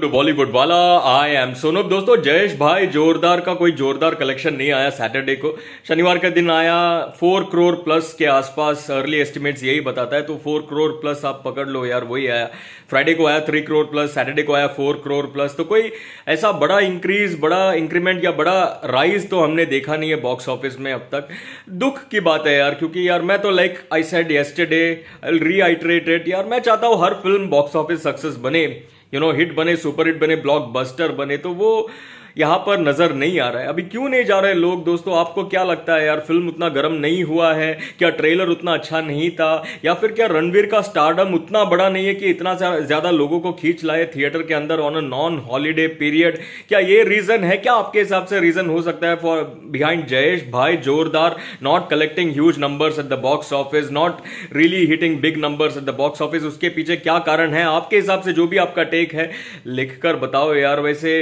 to Bollywood वाला I am Sonu दोस्तों जयेश भाई जोरदार का कोई जोरदार कलेक्शन नहीं आया सैटरडे को शनिवार का दिन आया फोर करोड़ प्लस के आसपास अर्ली एस्टिमेट्स यही बताता है तो फोर करोड़ प्लस आप पकड़ लो यार वही आया फ्राइडे को आया थ्री करोड़ प्लस सैटरडे को आया फोर करोड़ प्लस तो कोई ऐसा बड़ा इंक्रीज बड़ा इंक्रीमेंट या बड़ा राइज तो हमने देखा नहीं है बॉक्स ऑफिस में अब तक दुख की बात है यार क्योंकि यार मैं तो लाइक आई सेड येस्टरडे री यार मैं चाहता हूँ हर फिल्म बॉक्स ऑफिस सक्सेस बने यू नो हिट बने सुपर हिट बने बस्टर बने तो वो यहाँ पर नजर नहीं आ रहा है अभी क्यों नहीं जा रहे लोग दोस्तों आपको क्या लगता है यार फिल्म उतना गर्म नहीं हुआ है क्या ट्रेलर उतना अच्छा नहीं था या फिर क्या रणवीर का स्टारडम उतना बड़ा नहीं है कि इतना ज्यादा लोगों को खींच लाए थिएटर के अंदर on a non holiday period क्या ये रीजन है क्या आपके हिसाब से रीजन हो सकता है for behind Jayesh bhai Jordaar not collecting huge numbers at the box office not really hitting big numbers at the box office उसके पीछे क्या कारण है आपके हिसाब से जो भी आपका टेक है लिखकर बताओ यार वैसे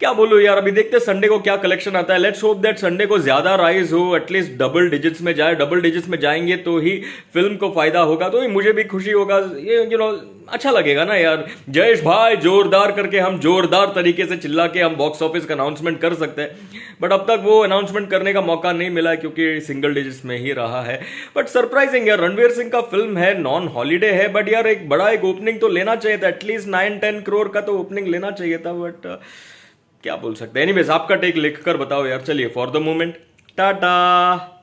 क्या बोलो यार अभी देखते हैं संडे को क्या कलेक्शन आता है लेट्स होप दैट संडे को ज्यादा राइज हो एटलीस्ट डबल डिजिट्स में जाए डबल डिजिट्स में जाएंगे तो ही फिल्म को फायदा होगा तो ही मुझे भी खुशी होगा ये यू नो अच्छा लगेगा ना यार जयेश भाई जोरदार करके हम जोरदार तरीके से चिल्ला के हम बॉक्स ऑफिस का अनाउंसमेंट कर सकते हैं बट अब तक वो अनाउंसमेंट करने का मौका नहीं मिला क्योंकि सिंगल डिजिट्स में ही रहा है बट सरप्राइजिंग यार रणवीर सिंह का फिल्म है नॉन हॉलीडे है बट यार एक बड़ा एक ओपनिंग तो लेना चाहिए था एटलीस्ट नाइन टेन करोड़ का तो ओपनिंग लेना चाहिए था बट क्या बोल सकते हैं एनीवेज आपका टेक लिख कर बताओ यार चलिए फॉर द मोमेंट टाटा